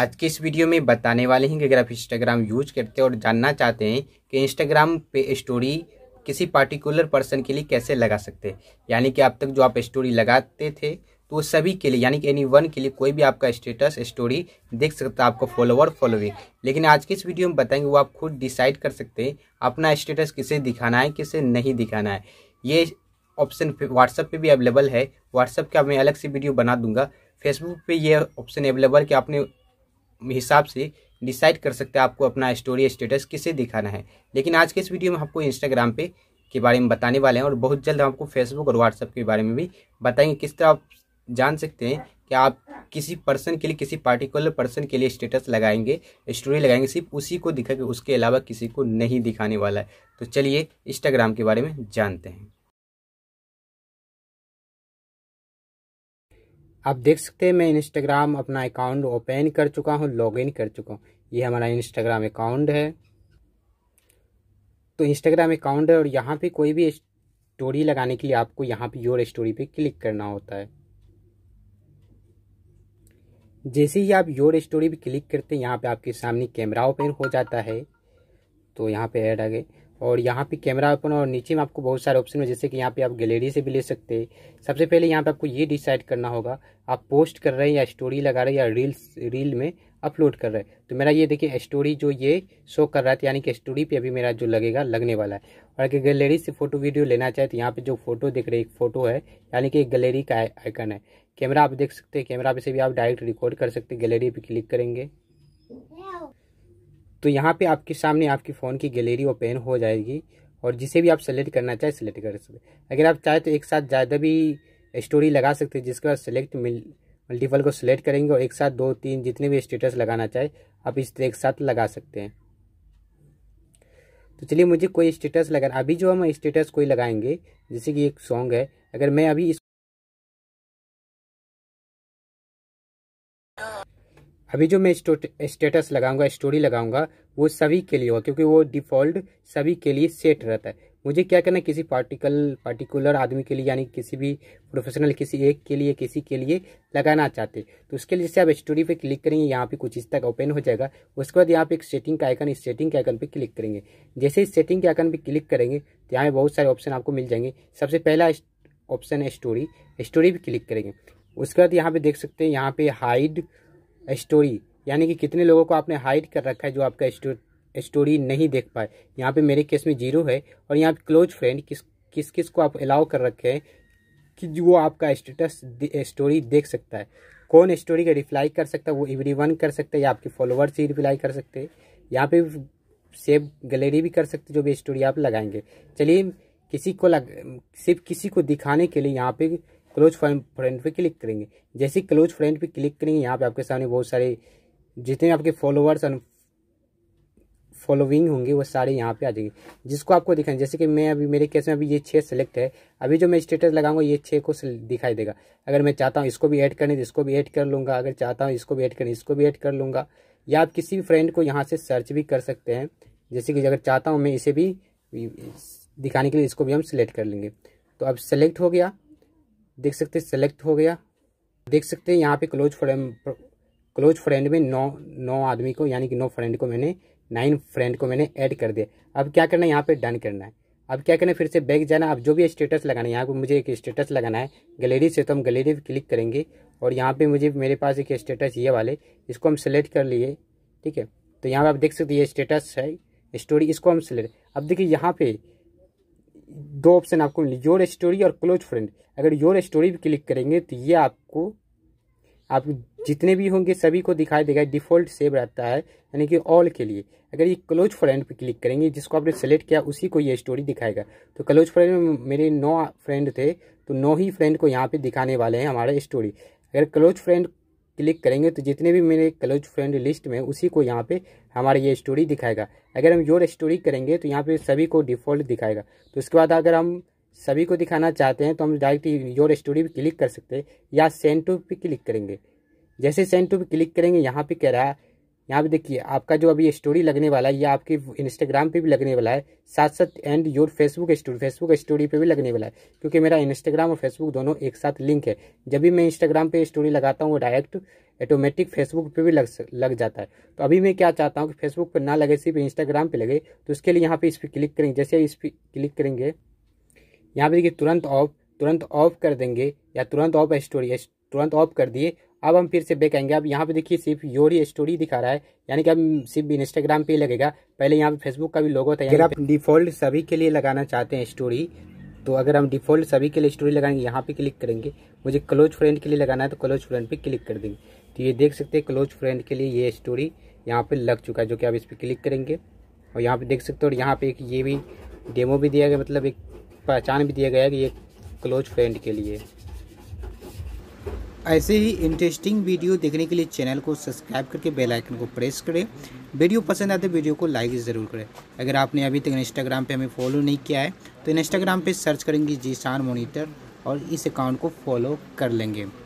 आज के इस वीडियो में बताने वाले हैं कि अगर आप इंस्टाग्राम यूज करते हैं और जानना चाहते हैं कि इंस्टाग्राम पे स्टोरी किसी पार्टिकुलर पर्सन के लिए कैसे लगा सकते हैं यानी कि अब तक जो आप स्टोरी लगाते थे तो वो सभी के लिए यानी कि एनी वन के लिए कोई भी आपका स्टेटस स्टोरी देख सकता है आपका फॉलोवर फॉलोविंग लेकिन आज की इस वीडियो में बताएंगे वो आप खुद डिसाइड कर सकते हैं अपना स्टेटस किसे दिखाना है किसे नहीं दिखाना है ये ऑप्शन व्हाट्सएप पे भी अवेलेबल है व्हाट्सएप का मैं अलग से वीडियो बना दूंगा फेसबुक पे ये ऑप्शन अवेलेबल कि आपने हिसाब से डिसाइड कर सकते हैं आपको अपना स्टोरी स्टेटस किसे दिखाना है लेकिन आज के इस वीडियो में आपको इंस्टाग्राम पे के बारे में बताने वाले हैं और बहुत जल्द हम आपको फेसबुक और व्हाट्सएप के बारे में भी बताएंगे किस तरह आप जान सकते हैं कि आप किसी पर्सन के लिए किसी पार्टिकुलर पर्सन के लिए स्टेटस लगाएंगे स्टोरी लगाएंगे सिर्फ उसी को दिखा के उसके अलावा किसी को नहीं दिखाने वाला है तो चलिए इंस्टाग्राम के बारे में जानते हैं आप देख सकते हैं मैं इंस्टाग्राम अपना अकाउंट ओपन कर चुका हूँ लॉगिन कर चुका हूँ ये हमारा इंस्टाग्राम अकाउंट है तो इंस्टाग्राम अकाउंट है और यहाँ पे कोई भी स्टोरी लगाने के लिए आपको यहाँ पे योर स्टोरी पे क्लिक करना होता है जैसे ही आप योर स्टोरी पे क्लिक करते हैं यहाँ पे आपके सामने कैमरा ओपन हो जाता है तो यहाँ पे ऐड आ गए और यहाँ पे कैमरा ओपन और नीचे में आपको बहुत सारे ऑप्शन है जैसे कि यहाँ पे आप गैलरी से भी ले सकते हैं सबसे पहले यहाँ पे आपको ये डिसाइड करना होगा आप पोस्ट कर रहे हैं या स्टोरी लगा रहे हैं या रील्स रील में अपलोड कर रहे हैं तो मेरा ये देखिए स्टोरी जो ये शो कर रहा है तो यानी कि स्टोरी पे अभी मेरा जो लगेगा लगने वाला है और अगर गैलरी से फोटो वीडियो लेना चाहे तो यहाँ पे जो फोटो देख रहे एक फोटो है यानी कि एक गैलरी का आइकन है कैमरा आप देख सकते हैं कैमरा पे से भी आप डायरेक्ट रिकॉर्ड कर सकते हैं गैलरी पे क्लिक करेंगे तो यहाँ पे आपके सामने आपकी फ़ोन की गैलरी ओपन हो जाएगी और जिसे भी आप सेलेक्ट करना चाहे सेलेक्ट कर सकते अगर आप चाहे तो एक साथ ज़्यादा भी स्टोरी लगा सकते हैं जिसके बाद सेलेक्ट मिल मल्टीपल को सिलेक्ट करेंगे और एक साथ दो तीन जितने भी स्टेटस लगाना चाहे आप इस एक साथ लगा सकते हैं तो चलिए मुझे कोई स्टेटस लगाना अभी जो हम स्टेटस कोई लगाएंगे जैसे कि एक सॉन्ग है अगर मैं अभी इस अभी जो मैं स्टेटस लगाऊंगा स्टोरी लगाऊंगा वो सभी के लिए होगा क्योंकि वो डिफ़ॉल्ट सभी के लिए सेट रहता है मुझे क्या करना है किसी पार्टिकल पार्टिकुलर आदमी के लिए यानी किसी भी प्रोफेशनल किसी एक के लिए किसी के लिए लगाना चाहते तो उसके लिए जैसे आप स्टोरी पे क्लिक करेंगे यहाँ पे कुछ इस तक ओपन हो जाएगा उसके बाद यहाँ पे एक सेटिंग का आइकन इस सेटिंग के आइकन पे क्लिक करेंगे जैसे इस सेटिंग के आइकन पे क्लिक करेंगे तो यहाँ पे बहुत सारे ऑप्शन आपको मिल जाएंगे सबसे पहला ऑप्शन है स्टोरी स्टोरी पर क्लिक करेंगे उसके बाद यहाँ पे देख सकते हैं यहाँ पे हाइड स्टोरी यानी कि कितने लोगों को आपने हाइड कर रखा है जो आपका स्टोरी नहीं देख पाए यहाँ पे मेरे केस में जीरो है और यहाँ पे क्लोज फ्रेंड किस किस किस को आप अलाउ कर रखे हैं कि वो आपका स्टेटस स्टोरी देख सकता है कौन स्टोरी का रिप्लाई कर सकता है वो एवरी वन कर सकता है या आपके फॉलोअर्स ही रिप्लाई कर सकते हैं यहाँ पे सेव गैलरी भी कर सकते जो भी स्टोरी आप लगाएंगे चलिए किसी को लग सिर्फ किसी को दिखाने के लिए यहाँ पे क्लोज फ्रेंड पे क्लिक करेंगे जैसे क्लोज फ्रेंड पे क्लिक करेंगे यहाँ पे आपके सामने बहुत सारे जितने आपके फॉलोअर्स और होंगे वो सारे यहाँ पे आ जाएंगे जिसको आपको दिखाएं जैसे कि मैं अभी मेरे केस में अभी ये छः सेलेक्ट है अभी जो मैं स्टेटस लगाऊंगा ये छः को दिखाई देगा अगर मैं चाहता हूँ इसको भी ऐड करने तो इसको भी ऐड कर लूँगा अगर चाहता हूँ इसको भी ऐड करने इसको भी ऐड कर लूँगा या आप किसी भी फ्रेंड को यहाँ से सर्च भी कर सकते हैं जैसे कि अगर चाहता हूँ मैं इसे भी दिखाने के लिए इसको भी हम सिलेक्ट कर लेंगे तो अब सेलेक्ट हो गया देख सकते हैं सेलेक्ट हो गया देख सकते हैं यहाँ पे क्लोज फ्रेंड क्लोज फ्रेंड में नौ नौ आदमी को यानी कि नौ फ्रेंड को मैंने नाइन फ्रेंड को मैंने ऐड कर दिया अब क्या करना है यहाँ पे डन करना है अब क्या करना है फिर से बैग जाना अब जो भी स्टेटस लगाना है यहाँ पर मुझे एक स्टेटस लगाना है गैलरी से तो हम गैलरी पर क्लिक करेंगे और यहाँ पे मुझे मेरे पास एक स्टेटस ये वाले इसको हम सेलेक्ट कर लिए ठीक है तो यहाँ पर आप देख सकते ये स्टेटस है स्टोरी इसको हम सिलेक्ट अब देखिए यहाँ पे दो ऑप्शन आपको मिले योर स्टोरी और क्लोज फ्रेंड अगर योर स्टोरी भी क्लिक करेंगे तो ये आपको आप जितने भी होंगे सभी को दिखाई देगा डिफ़ॉल्ट सेव रहता है यानी कि ऑल के लिए अगर ये क्लोज फ्रेंड पे क्लिक करेंगे जिसको आपने सेलेक्ट किया उसी को ये स्टोरी दिखाएगा तो क्लोज फ्रेंड में मेरे नौ फ्रेंड थे तो नौ ही फ्रेंड को यहाँ पे दिखाने वाले हैं हमारा स्टोरी अगर क्लोज फ्रेंड क्लिक करेंगे तो जितने भी मेरे क्लोज फ्रेंड लिस्ट में उसी को यहाँ पे हमारे ये स्टोरी दिखाएगा अगर हम योर स्टोरी करेंगे तो यहाँ पे सभी को डिफ़ॉल्ट दिखाएगा तो उसके बाद अगर हम सभी को दिखाना चाहते हैं तो हम डायरेक्ट योर स्टोरी भी क्लिक कर सकते हैं या सेंटू पर क्लिक करेंगे जैसे सेंटू पर क्लिक करेंगे यहाँ पर कह रहा है यहाँ पे देखिए आपका जो अभी स्टोरी लगने वाला है या आपके इंस्टाग्राम पे भी लगने वाला है साथ साथ and your Facebook story Facebook story पे भी लगने वाला है क्योंकि मेरा इंस्टाग्राम और फेसबुक दोनों एक साथ लिंक है जब भी मैं इंस्टाग्राम पे स्टोरी लगाता हूँ वो डायरेक्ट ऑटोमेटिक फेसबुक पे भी लग लग जाता है तो अभी मैं क्या चाहता हूँ कि फेसबुक पर ना लगे सिर्फ इंस्टाग्राम पर लगे तो उसके लिए यहाँ पर इस पर क्लिक करेंगे जैसे इस पर क्लिक करेंगे यहाँ पर देखिए तुरंत ऑफ तुरंत ऑफ कर देंगे या तुरंत ऑफ स्टोरी तुरंत ऑफ कर दिए अब हम फिर से बैक आएंगे अब यहाँ पे देखिए सिर्फ योरी ही स्टोरी दिखा रहा है यानी कि अब सिर्फ इंस्टाग्राम पे लगेगा पहले यहाँ पे फेसबुक का भी लोगो था अगर आप डिफॉल्ट सभी के लिए लगाना चाहते हैं स्टोरी तो अगर हम डिफॉल्ट सभी के लिए स्टोरी लगाएंगे यहाँ पे क्लिक करेंगे मुझे क्लोज फ्रेंड के लिए लगाना है तो क्लोज फ्रेंड पे क्लिक कर देंगे तो ये देख सकते हैं क्लोज फ्रेंड के लिए ये स्टोरी यहाँ पे लग चुका है जो कि आप इस पर क्लिक करेंगे और यहाँ पे देख सकते हो और यहाँ पे एक ये भी डेमो भी दिया गया मतलब एक पहचान भी दिया गया कि ये क्लोज फ्रेंड के लिए ऐसे ही इंटरेस्टिंग वीडियो देखने के लिए चैनल को सब्सक्राइब करके बेल आइकन को प्रेस करें वीडियो पसंद आते वीडियो को लाइक ज़रूर करें अगर आपने अभी तक इंस्टाग्राम पे हमें फॉलो नहीं किया है तो इंस्टाग्राम पे सर्च करेंगे जीशान मोनीटर और इस अकाउंट को फॉलो कर लेंगे